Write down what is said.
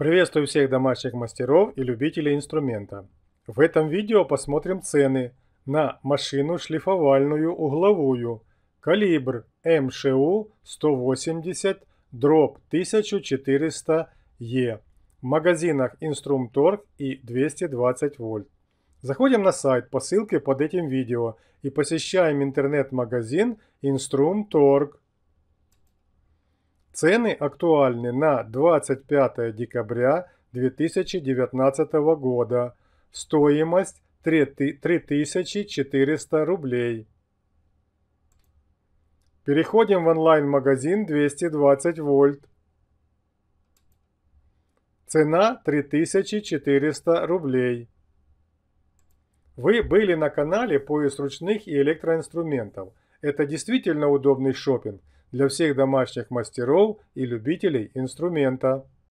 Приветствую всех домашних мастеров и любителей инструмента. В этом видео посмотрим цены на машину шлифовальную угловую калибр МШУ 180 дробь 1400 Е в магазинах Инструмторг и 220 вольт. Заходим на сайт по ссылке под этим видео и посещаем интернет-магазин Инструмторг. Цены актуальны на 25 декабря 2019 года. Стоимость 3400 рублей. Переходим в онлайн-магазин 220 вольт. Цена 3400 рублей. Вы были на канале «Поиск ручных и электроинструментов». Это действительно удобный шопинг – для всех домашних мастеров и любителей инструмента.